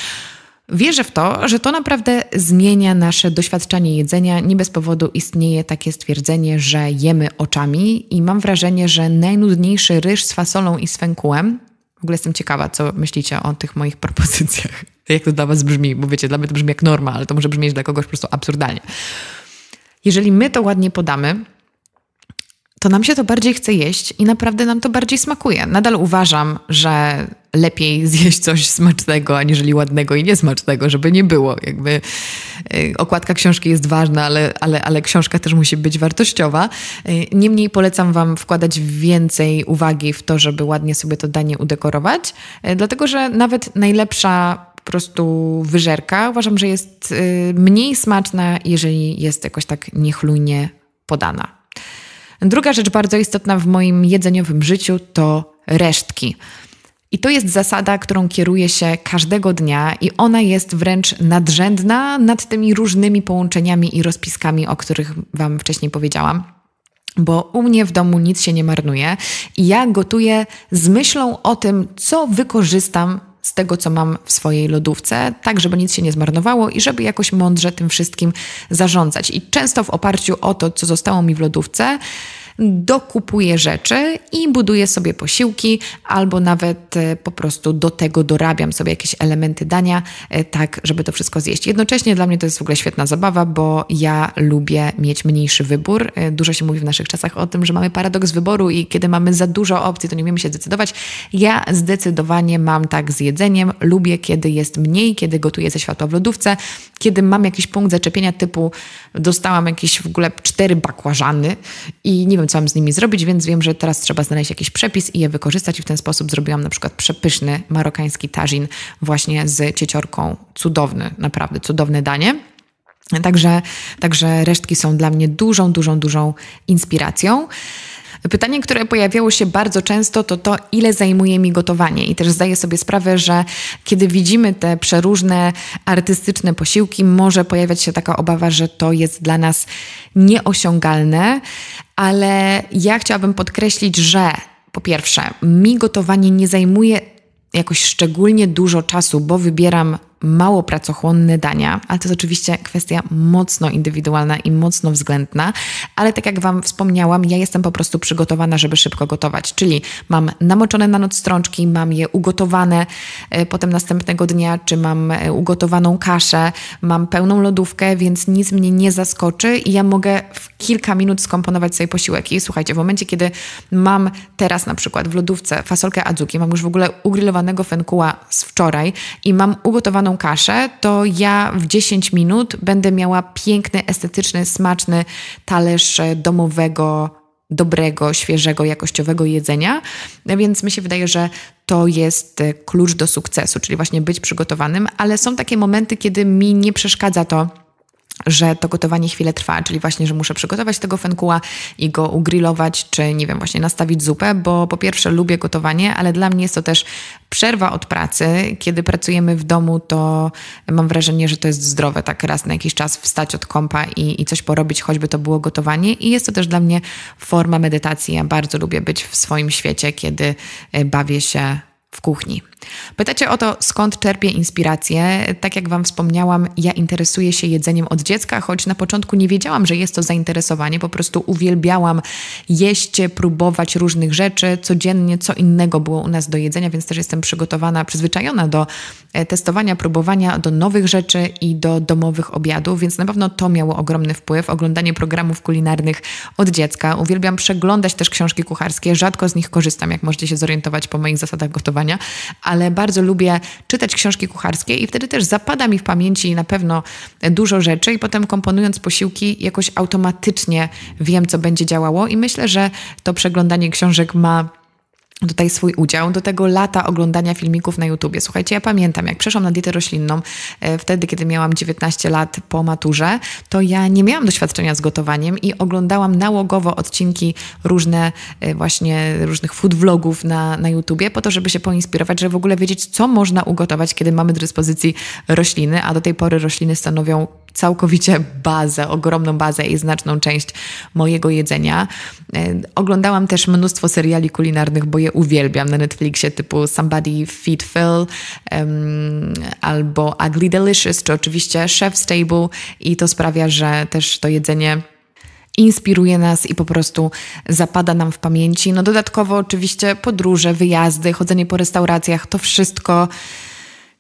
Wierzę w to, że to naprawdę zmienia nasze doświadczanie jedzenia. Nie bez powodu istnieje takie stwierdzenie, że jemy oczami i mam wrażenie, że najnudniejszy ryż z fasolą i z w ogóle jestem ciekawa, co myślicie o tych moich propozycjach. Jak to dla Was brzmi, bo wiecie, dla mnie to brzmi jak norma, ale to może brzmieć dla kogoś po prostu absurdalnie. Jeżeli my to ładnie podamy, to nam się to bardziej chce jeść i naprawdę nam to bardziej smakuje. Nadal uważam, że lepiej zjeść coś smacznego, aniżeli ładnego i niesmacznego, żeby nie było. Jakby e, okładka książki jest ważna, ale, ale, ale książka też musi być wartościowa. E, niemniej polecam Wam wkładać więcej uwagi w to, żeby ładnie sobie to danie udekorować, e, dlatego że nawet najlepsza po prostu wyżerka uważam, że jest mniej smaczna, jeżeli jest jakoś tak niechlujnie podana. Druga rzecz bardzo istotna w moim jedzeniowym życiu to resztki. I to jest zasada, którą kieruje się każdego dnia, i ona jest wręcz nadrzędna nad tymi różnymi połączeniami i rozpiskami, o których Wam wcześniej powiedziałam bo u mnie w domu nic się nie marnuje i ja gotuję z myślą o tym, co wykorzystam z tego, co mam w swojej lodówce, tak żeby nic się nie zmarnowało i żeby jakoś mądrze tym wszystkim zarządzać. I często w oparciu o to, co zostało mi w lodówce, dokupuje rzeczy i buduję sobie posiłki, albo nawet e, po prostu do tego dorabiam sobie jakieś elementy dania, e, tak, żeby to wszystko zjeść. Jednocześnie dla mnie to jest w ogóle świetna zabawa, bo ja lubię mieć mniejszy wybór. E, dużo się mówi w naszych czasach o tym, że mamy paradoks wyboru i kiedy mamy za dużo opcji, to nie umiemy się zdecydować. Ja zdecydowanie mam tak z jedzeniem. Lubię, kiedy jest mniej, kiedy gotuję ze światła w lodówce, kiedy mam jakiś punkt zaczepienia typu dostałam jakieś w ogóle cztery bakłażany i nie wiem, wiem, co mam z nimi zrobić, więc wiem, że teraz trzeba znaleźć jakiś przepis i je wykorzystać. I w ten sposób zrobiłam na przykład przepyszny marokański tażin właśnie z cieciorką. Cudowny, naprawdę cudowne danie. Także, także resztki są dla mnie dużą, dużą, dużą inspiracją. Pytanie, które pojawiało się bardzo często, to to, ile zajmuje mi gotowanie. I też zdaję sobie sprawę, że kiedy widzimy te przeróżne artystyczne posiłki, może pojawiać się taka obawa, że to jest dla nas nieosiągalne, ale ja chciałabym podkreślić, że po pierwsze, mi gotowanie nie zajmuje jakoś szczególnie dużo czasu, bo wybieram mało pracochłonne dania, ale to jest oczywiście kwestia mocno indywidualna i mocno względna, ale tak jak Wam wspomniałam, ja jestem po prostu przygotowana, żeby szybko gotować, czyli mam namoczone na noc strączki, mam je ugotowane e, potem następnego dnia, czy mam e, ugotowaną kaszę, mam pełną lodówkę, więc nic mnie nie zaskoczy i ja mogę w kilka minut skomponować sobie posiłek. I słuchajcie, w momencie, kiedy mam teraz na przykład w lodówce fasolkę adzuki, mam już w ogóle ugrillowanego fenkuła z wczoraj i mam ugotowaną kaszę, to ja w 10 minut będę miała piękny, estetyczny, smaczny talerz e, domowego, dobrego, świeżego, jakościowego jedzenia. Więc mi się wydaje, że to jest e, klucz do sukcesu, czyli właśnie być przygotowanym, ale są takie momenty, kiedy mi nie przeszkadza to że to gotowanie chwilę trwa, czyli właśnie, że muszę przygotować tego fenkuła i go ugrillować, czy nie wiem, właśnie nastawić zupę, bo po pierwsze lubię gotowanie, ale dla mnie jest to też przerwa od pracy. Kiedy pracujemy w domu, to mam wrażenie, że to jest zdrowe tak raz na jakiś czas wstać od kąpa i, i coś porobić, choćby to było gotowanie i jest to też dla mnie forma medytacji. Ja bardzo lubię być w swoim świecie, kiedy e, bawię się w kuchni. Pytacie o to, skąd czerpię inspirację. Tak jak Wam wspomniałam, ja interesuję się jedzeniem od dziecka, choć na początku nie wiedziałam, że jest to zainteresowanie. Po prostu uwielbiałam jeść, próbować różnych rzeczy. Codziennie co innego było u nas do jedzenia, więc też jestem przygotowana, przyzwyczajona do e, testowania, próbowania, do nowych rzeczy i do domowych obiadów, więc na pewno to miało ogromny wpływ. Oglądanie programów kulinarnych od dziecka. Uwielbiam przeglądać też książki kucharskie. Rzadko z nich korzystam, jak możecie się zorientować po moich zasadach gotowania, ale ale bardzo lubię czytać książki kucharskie i wtedy też zapada mi w pamięci na pewno dużo rzeczy i potem komponując posiłki jakoś automatycznie wiem, co będzie działało i myślę, że to przeglądanie książek ma tutaj swój udział do tego lata oglądania filmików na YouTubie. Słuchajcie, ja pamiętam, jak przeszłam na dietę roślinną, e, wtedy, kiedy miałam 19 lat po maturze, to ja nie miałam doświadczenia z gotowaniem i oglądałam nałogowo odcinki różne e, właśnie różnych food vlogów na, na YouTubie po to, żeby się poinspirować, żeby w ogóle wiedzieć, co można ugotować, kiedy mamy do dyspozycji rośliny, a do tej pory rośliny stanowią całkowicie bazę, ogromną bazę i znaczną część mojego jedzenia. E, oglądałam też mnóstwo seriali kulinarnych, bo je uwielbiam na Netflixie, typu Somebody Feed Phil um, albo Ugly Delicious, czy oczywiście Chef's Table i to sprawia, że też to jedzenie inspiruje nas i po prostu zapada nam w pamięci. No dodatkowo oczywiście podróże, wyjazdy, chodzenie po restauracjach, to wszystko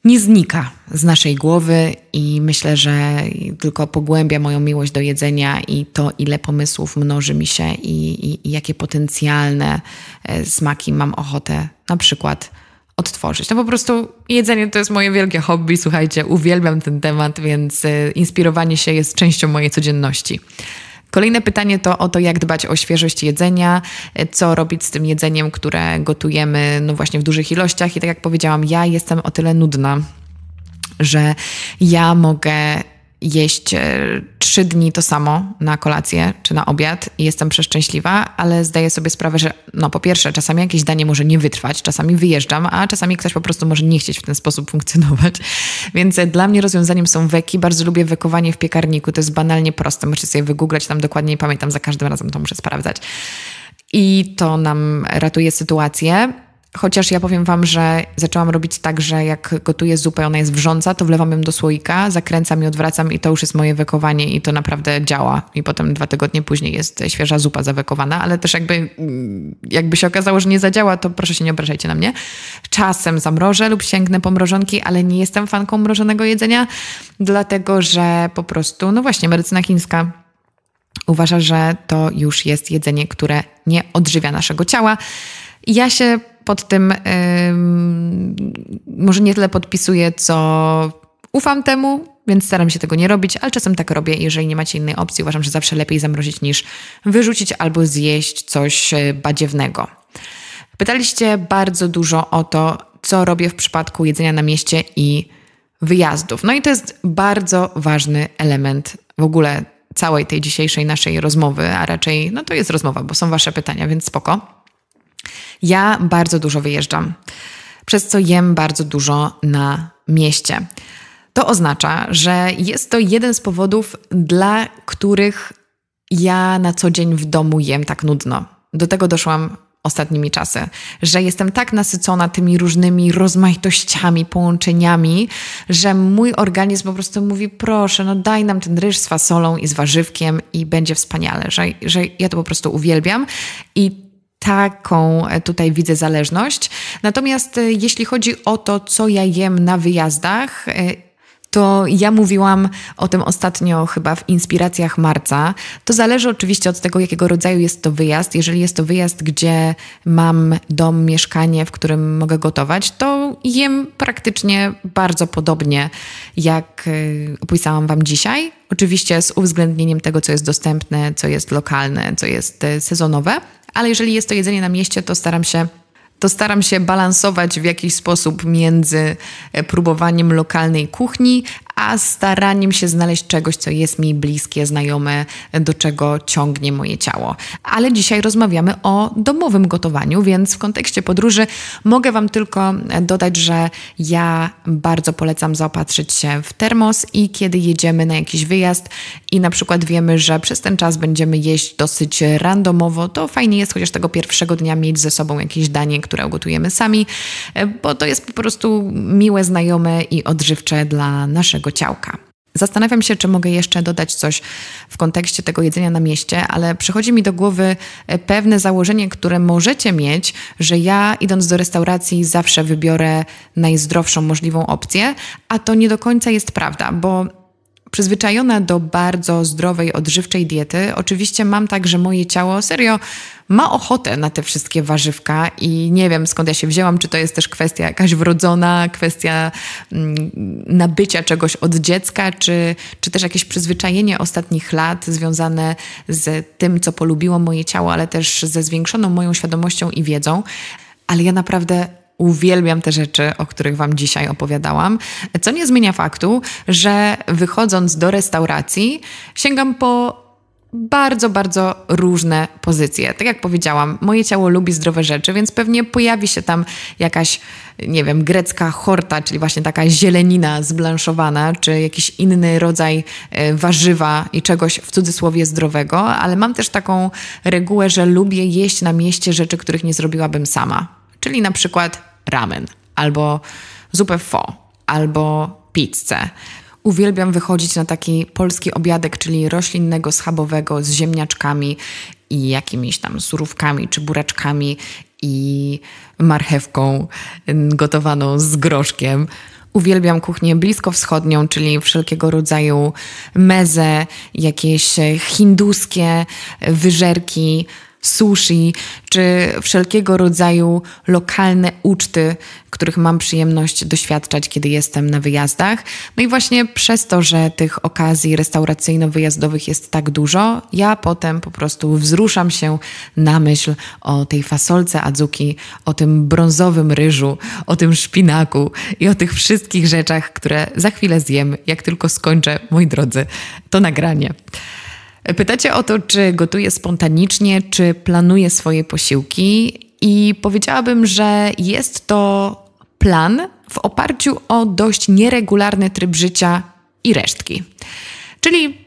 nie znika z naszej głowy i myślę, że tylko pogłębia moją miłość do jedzenia i to, ile pomysłów mnoży mi się i, i, i jakie potencjalne e, smaki mam ochotę na przykład odtworzyć. No po prostu jedzenie to jest moje wielkie hobby, słuchajcie, uwielbiam ten temat, więc e, inspirowanie się jest częścią mojej codzienności. Kolejne pytanie to o to, jak dbać o świeżość jedzenia, co robić z tym jedzeniem, które gotujemy no właśnie w dużych ilościach. I tak jak powiedziałam, ja jestem o tyle nudna, że ja mogę jeść e, trzy dni to samo na kolację czy na obiad i jestem przeszczęśliwa, ale zdaję sobie sprawę, że no po pierwsze, czasami jakieś danie może nie wytrwać, czasami wyjeżdżam, a czasami ktoś po prostu może nie chcieć w ten sposób funkcjonować. Więc e, dla mnie rozwiązaniem są weki. Bardzo lubię wekowanie w piekarniku, to jest banalnie proste. Muszę sobie wygooglać, tam dokładnie i pamiętam, za każdym razem to muszę sprawdzać. I to nam ratuje sytuację. Chociaż ja powiem Wam, że zaczęłam robić tak, że jak gotuję zupę, ona jest wrząca, to wlewam ją do słoika, zakręcam i odwracam i to już jest moje wekowanie i to naprawdę działa. I potem dwa tygodnie później jest świeża zupa zawekowana, ale też jakby, mm, jakby się okazało, że nie zadziała, to proszę się nie obrażajcie na mnie. Czasem zamrożę lub sięgnę po mrożonki, ale nie jestem fanką mrożonego jedzenia, dlatego że po prostu, no właśnie, medycyna chińska uważa, że to już jest jedzenie, które nie odżywia naszego ciała. Ja się pod tym, może nie tyle podpisuję, co ufam temu, więc staram się tego nie robić, ale czasem tak robię. Jeżeli nie macie innej opcji, uważam, że zawsze lepiej zamrozić niż wyrzucić albo zjeść coś e, badziewnego. Pytaliście bardzo dużo o to, co robię w przypadku jedzenia na mieście i wyjazdów. No i to jest bardzo ważny element w ogóle całej tej dzisiejszej naszej rozmowy, a raczej no to jest rozmowa, bo są wasze pytania, więc spoko. Ja bardzo dużo wyjeżdżam, przez co jem bardzo dużo na mieście. To oznacza, że jest to jeden z powodów, dla których ja na co dzień w domu jem tak nudno. Do tego doszłam ostatnimi czasy, że jestem tak nasycona tymi różnymi rozmaitościami, połączeniami, że mój organizm po prostu mówi: proszę, no daj nam ten ryż z fasolą i z warzywkiem i będzie wspaniale, że, że ja to po prostu uwielbiam. I taką e, tutaj widzę zależność. Natomiast e, jeśli chodzi o to, co ja jem na wyjazdach, e, to ja mówiłam o tym ostatnio chyba w inspiracjach marca. To zależy oczywiście od tego, jakiego rodzaju jest to wyjazd. Jeżeli jest to wyjazd, gdzie mam dom, mieszkanie, w którym mogę gotować, to jem praktycznie bardzo podobnie, jak opisałam Wam dzisiaj. Oczywiście z uwzględnieniem tego, co jest dostępne, co jest lokalne, co jest sezonowe ale jeżeli jest to jedzenie na mieście, to staram się to staram się balansować w jakiś sposób między e, próbowaniem lokalnej kuchni, a staraniem się znaleźć czegoś, co jest mi bliskie, znajome, do czego ciągnie moje ciało. Ale dzisiaj rozmawiamy o domowym gotowaniu, więc w kontekście podróży mogę Wam tylko dodać, że ja bardzo polecam zaopatrzyć się w termos i kiedy jedziemy na jakiś wyjazd i na przykład wiemy, że przez ten czas będziemy jeść dosyć randomowo, to fajnie jest chociaż tego pierwszego dnia mieć ze sobą jakieś danie, które ugotujemy sami, bo to jest po prostu miłe, znajome i odżywcze dla naszego naszego ciałka. Zastanawiam się, czy mogę jeszcze dodać coś w kontekście tego jedzenia na mieście, ale przychodzi mi do głowy e, pewne założenie, które możecie mieć, że ja idąc do restauracji zawsze wybiorę najzdrowszą możliwą opcję, a to nie do końca jest prawda, bo Przyzwyczajona do bardzo zdrowej, odżywczej diety, oczywiście mam tak, że moje ciało serio ma ochotę na te wszystkie warzywka i nie wiem skąd ja się wzięłam, czy to jest też kwestia jakaś wrodzona, kwestia mm, nabycia czegoś od dziecka, czy, czy też jakieś przyzwyczajenie ostatnich lat związane z tym, co polubiło moje ciało, ale też ze zwiększoną moją świadomością i wiedzą. Ale ja naprawdę uwielbiam te rzeczy, o których Wam dzisiaj opowiadałam. Co nie zmienia faktu, że wychodząc do restauracji, sięgam po bardzo, bardzo różne pozycje. Tak jak powiedziałam, moje ciało lubi zdrowe rzeczy, więc pewnie pojawi się tam jakaś, nie wiem, grecka horta, czyli właśnie taka zielenina zblanszowana, czy jakiś inny rodzaj e, warzywa i czegoś w cudzysłowie zdrowego, ale mam też taką regułę, że lubię jeść na mieście rzeczy, których nie zrobiłabym sama czyli na przykład ramen albo zupę fo, albo pizzę. Uwielbiam wychodzić na taki polski obiadek, czyli roślinnego, schabowego z ziemniaczkami i jakimiś tam surówkami czy buraczkami i marchewką gotowaną z groszkiem. Uwielbiam kuchnię bliskowschodnią, czyli wszelkiego rodzaju meze, jakieś hinduskie wyżerki sushi, czy wszelkiego rodzaju lokalne uczty, których mam przyjemność doświadczać, kiedy jestem na wyjazdach. No i właśnie przez to, że tych okazji restauracyjno-wyjazdowych jest tak dużo, ja potem po prostu wzruszam się na myśl o tej fasolce adzuki, o tym brązowym ryżu, o tym szpinaku i o tych wszystkich rzeczach, które za chwilę zjem, jak tylko skończę, moi drodzy, to nagranie. Pytacie o to, czy gotuję spontanicznie, czy planuję swoje posiłki, i powiedziałabym, że jest to plan w oparciu o dość nieregularny tryb życia i resztki. Czyli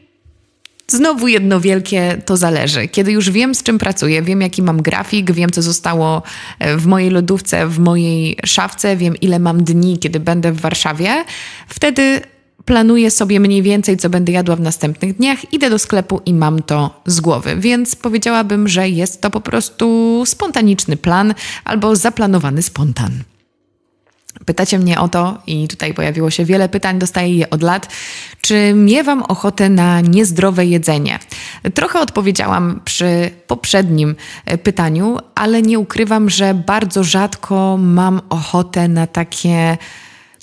Znowu jedno wielkie to zależy. Kiedy już wiem, z czym pracuję, wiem, jaki mam grafik, wiem, co zostało e, w mojej lodówce, w mojej szafce, wiem, ile mam dni, kiedy będę w Warszawie, wtedy planuję sobie mniej więcej, co będę jadła w następnych dniach, idę do sklepu i mam to z głowy. Więc powiedziałabym, że jest to po prostu spontaniczny plan albo zaplanowany spontan. Pytacie mnie o to, i tutaj pojawiło się wiele pytań, dostaję je od lat. Czy miewam ochotę na niezdrowe jedzenie? Trochę odpowiedziałam przy poprzednim e, pytaniu, ale nie ukrywam, że bardzo rzadko mam ochotę na takie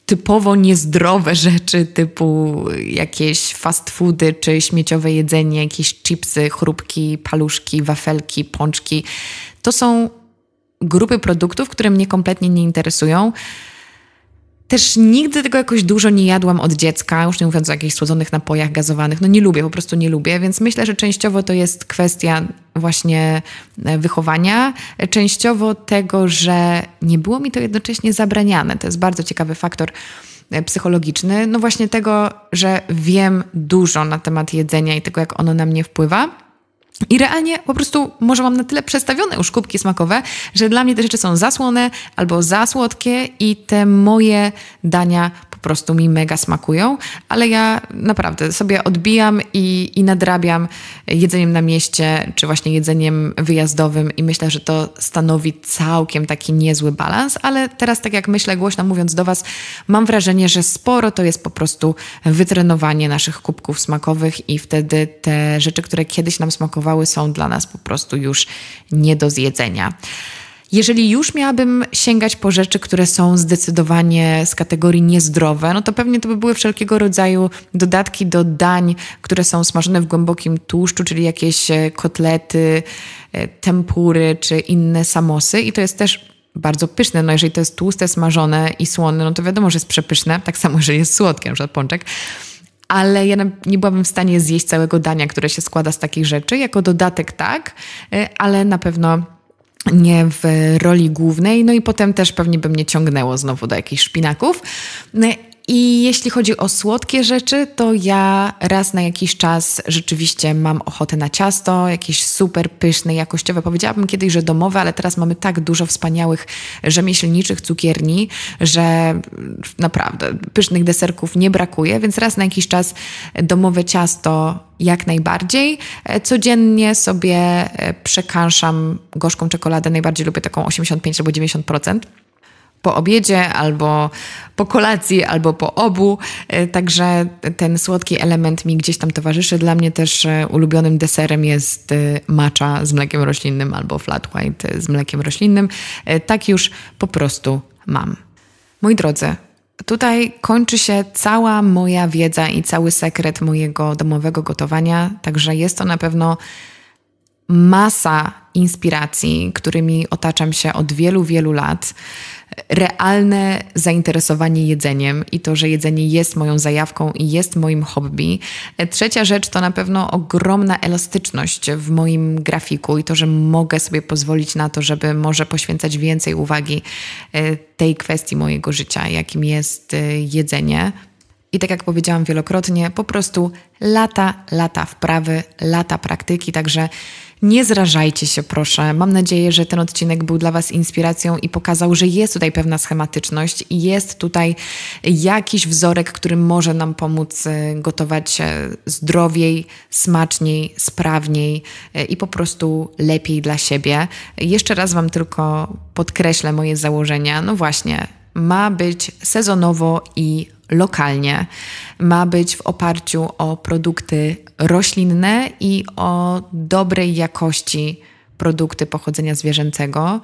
typowo niezdrowe rzeczy, typu jakieś fast foody czy śmieciowe jedzenie, jakieś chipsy, chrupki, paluszki, wafelki, pączki. To są grupy produktów, które mnie kompletnie nie interesują. Też nigdy tego jakoś dużo nie jadłam od dziecka, już nie mówiąc o jakichś słodzonych napojach gazowanych. No nie lubię, po prostu nie lubię, więc myślę, że częściowo to jest kwestia właśnie e, wychowania, częściowo tego, że nie było mi to jednocześnie zabraniane. To jest bardzo ciekawy faktor e, psychologiczny. No właśnie tego, że wiem dużo na temat jedzenia i tego, jak ono na mnie wpływa i realnie po prostu może mam na tyle przestawione już kubki smakowe, że dla mnie te rzeczy są za słone albo za słodkie i te moje dania prostu mi mega smakują, ale ja naprawdę sobie odbijam i, i nadrabiam jedzeniem na mieście, czy właśnie jedzeniem wyjazdowym i myślę, że to stanowi całkiem taki niezły balans, ale teraz tak jak myślę głośno mówiąc do Was, mam wrażenie, że sporo to jest po prostu wytrenowanie naszych kubków smakowych i wtedy te rzeczy, które kiedyś nam smakowały są dla nas po prostu już nie do zjedzenia. Jeżeli już miałabym sięgać po rzeczy, które są zdecydowanie z kategorii niezdrowe, no to pewnie to by były wszelkiego rodzaju dodatki do dań, które są smażone w głębokim tłuszczu, czyli jakieś e, kotlety, e, tempury czy inne samosy. I to jest też bardzo pyszne. No jeżeli to jest tłuste, smażone i słone, no to wiadomo, że jest przepyszne. Tak samo, jeżeli jest słodkie, na przykład pączek. Ale ja nie byłabym w stanie zjeść całego dania, które się składa z takich rzeczy. Jako dodatek tak, e, ale na pewno nie w roli głównej, no i potem też pewnie by mnie ciągnęło znowu do jakichś szpinaków. I jeśli chodzi o słodkie rzeczy, to ja raz na jakiś czas rzeczywiście mam ochotę na ciasto, jakieś super pyszne, jakościowe. Powiedziałabym kiedyś, że domowe, ale teraz mamy tak dużo wspaniałych rzemieślniczych cukierni, że naprawdę pysznych deserków nie brakuje, więc raz na jakiś czas domowe ciasto jak najbardziej. Codziennie sobie e, przekanszam gorzką czekoladę, najbardziej lubię taką 85 albo 90% po obiedzie albo po kolacji, albo po obu. E, także ten słodki element mi gdzieś tam towarzyszy. Dla mnie też e, ulubionym deserem jest e, macza z mlekiem roślinnym albo flat white z mlekiem roślinnym. Tak już po prostu mam. Moi drodzy, Tutaj kończy się cała moja wiedza i cały sekret mojego domowego gotowania, także jest to na pewno masa inspiracji, którymi otaczam się od wielu, wielu lat. Realne zainteresowanie jedzeniem i to, że jedzenie jest moją zajawką i jest moim hobby. Trzecia rzecz to na pewno ogromna elastyczność w moim grafiku i to, że mogę sobie pozwolić na to, żeby może poświęcać więcej uwagi e, tej kwestii mojego życia, jakim jest e, jedzenie. I tak jak powiedziałam wielokrotnie, po prostu lata, lata wprawy, lata praktyki, także nie zrażajcie się, proszę. Mam nadzieję, że ten odcinek był dla Was inspiracją i pokazał, że jest tutaj pewna schematyczność i jest tutaj jakiś wzorek, który może nam pomóc e, gotować zdrowiej, smaczniej, sprawniej e, i po prostu lepiej dla siebie. Jeszcze raz Wam tylko podkreślę moje założenia. No właśnie, ma być sezonowo i lokalnie ma być w oparciu o produkty roślinne i o dobrej jakości produkty pochodzenia zwierzęcego.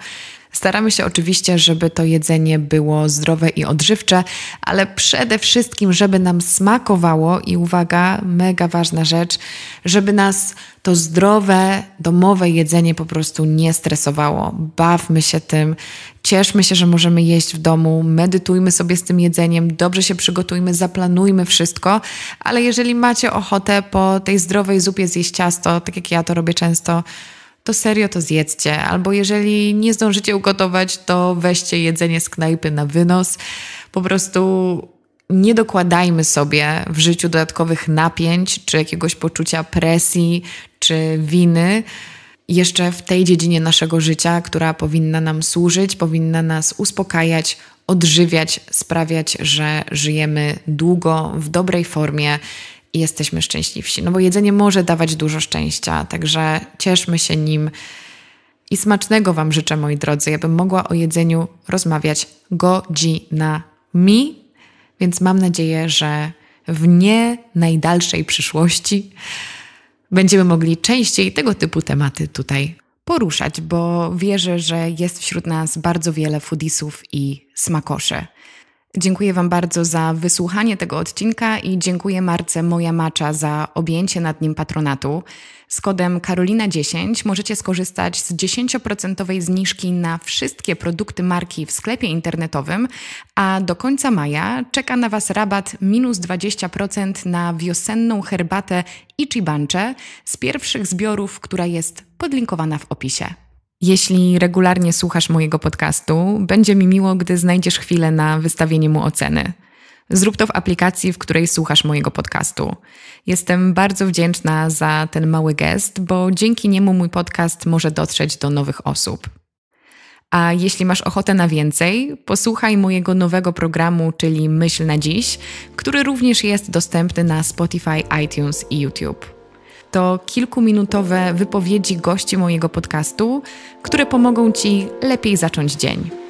Staramy się oczywiście, żeby to jedzenie było zdrowe i odżywcze, ale przede wszystkim, żeby nam smakowało i uwaga, mega ważna rzecz, żeby nas to zdrowe, domowe jedzenie po prostu nie stresowało. Bawmy się tym, cieszmy się, że możemy jeść w domu, medytujmy sobie z tym jedzeniem, dobrze się przygotujmy, zaplanujmy wszystko, ale jeżeli macie ochotę po tej zdrowej zupie zjeść ciasto, tak jak ja to robię często, to serio to zjedzcie. Albo jeżeli nie zdążycie ugotować, to weźcie jedzenie z knajpy na wynos. Po prostu nie dokładajmy sobie w życiu dodatkowych napięć, czy jakiegoś poczucia presji, czy winy. Jeszcze w tej dziedzinie naszego życia, która powinna nam służyć, powinna nas uspokajać, odżywiać, sprawiać, że żyjemy długo, w dobrej formie i jesteśmy szczęśliwsi. No bo jedzenie może dawać dużo szczęścia, także cieszmy się nim. I smacznego Wam życzę, moi drodzy. Ja bym mogła o jedzeniu rozmawiać godzinami, więc mam nadzieję, że w nie najdalszej przyszłości będziemy mogli częściej tego typu tematy tutaj poruszać, bo wierzę, że jest wśród nas bardzo wiele foodisów i smakoszy. Dziękuję Wam bardzo za wysłuchanie tego odcinka i dziękuję Marce Moja Macza za objęcie nad nim patronatu. Z kodem Karolina10 możecie skorzystać z 10% zniżki na wszystkie produkty marki w sklepie internetowym, a do końca maja czeka na Was rabat minus 20% na wiosenną herbatę Ichibanche z pierwszych zbiorów, która jest podlinkowana w opisie. Jeśli regularnie słuchasz mojego podcastu, będzie mi miło, gdy znajdziesz chwilę na wystawienie mu oceny. Zrób to w aplikacji, w której słuchasz mojego podcastu. Jestem bardzo wdzięczna za ten mały gest, bo dzięki niemu mój podcast może dotrzeć do nowych osób. A jeśli masz ochotę na więcej, posłuchaj mojego nowego programu, czyli Myśl na Dziś, który również jest dostępny na Spotify, iTunes i YouTube to kilkuminutowe wypowiedzi gości mojego podcastu, które pomogą Ci lepiej zacząć dzień.